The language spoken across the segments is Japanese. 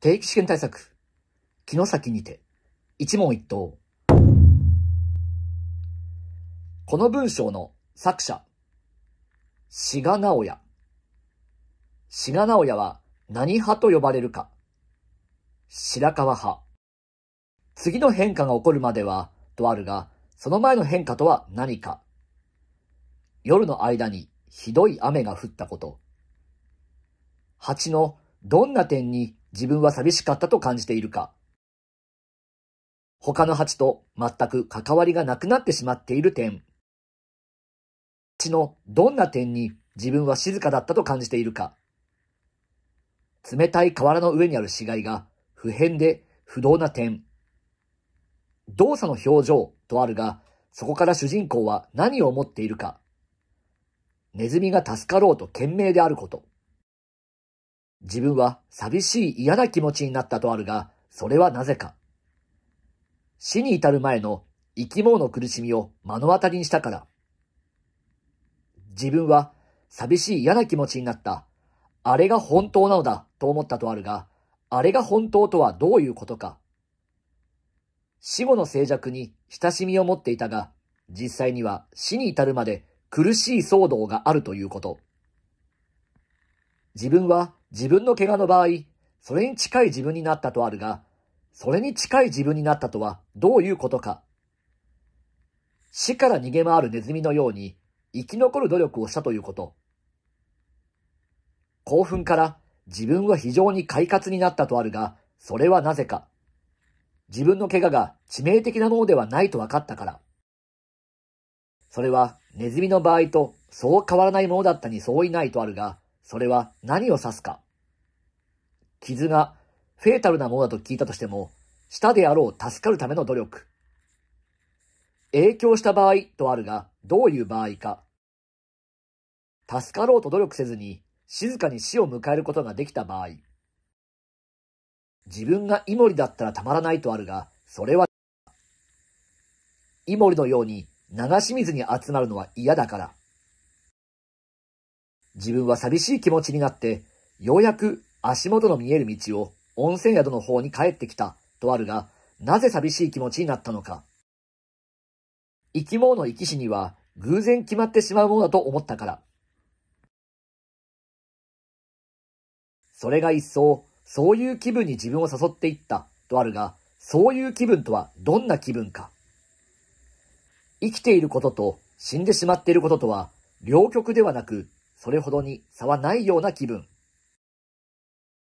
定期試験対策、木の先にて、一問一答。この文章の作者、志賀直也。志賀直也は何派と呼ばれるか。白川派。次の変化が起こるまでは、とあるが、その前の変化とは何か。夜の間にひどい雨が降ったこと。蜂のどんな点に自分は寂しかったと感じているか、他の蜂と全く関わりがなくなってしまっている点、蜂のどんな点に自分は静かだったと感じているか、冷たい瓦の上にある死骸が不変で不動な点、動作の表情とあるが、そこから主人公は何を思っているか、ネズミが助かろうと懸命であること、自分は寂しい嫌な気持ちになったとあるが、それはなぜか。死に至る前の生き物の苦しみを目の当たりにしたから。自分は寂しい嫌な気持ちになった。あれが本当なのだと思ったとあるが、あれが本当とはどういうことか。死後の静寂に親しみを持っていたが、実際には死に至るまで苦しい騒動があるということ。自分は自分の怪我の場合、それに近い自分になったとあるが、それに近い自分になったとはどういうことか。死から逃げ回るネズミのように生き残る努力をしたということ。興奮から自分は非常に快活になったとあるが、それはなぜか。自分の怪我が致命的なものではないと分かったから。それはネズミの場合とそう変わらないものだったに相違ないとあるが、それは何を指すか。傷がフェータルなものだと聞いたとしても、したであろう助かるための努力。影響した場合とあるが、どういう場合か。助かろうと努力せずに、静かに死を迎えることができた場合。自分がイモリだったらたまらないとあるが、それは、イモリのように流し水に集まるのは嫌だから。自分は寂しい気持ちになって、ようやく足元の見える道を温泉宿の方に帰ってきたとあるが、なぜ寂しい気持ちになったのか。生き物の生き死には偶然決まってしまうものだと思ったから。それが一層、そういう気分に自分を誘っていったとあるが、そういう気分とはどんな気分か。生きていることと死んでしまっていることとは、両極ではなくそれほどに差はないような気分。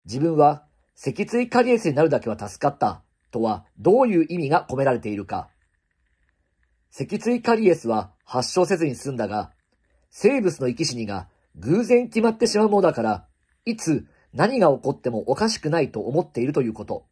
自分は脊椎カリエスになるだけは助かったとはどういう意味が込められているか。脊椎カリエスは発症せずに済んだが、生物の生き死にが偶然決まってしまうものだから、いつ何が起こってもおかしくないと思っているということ。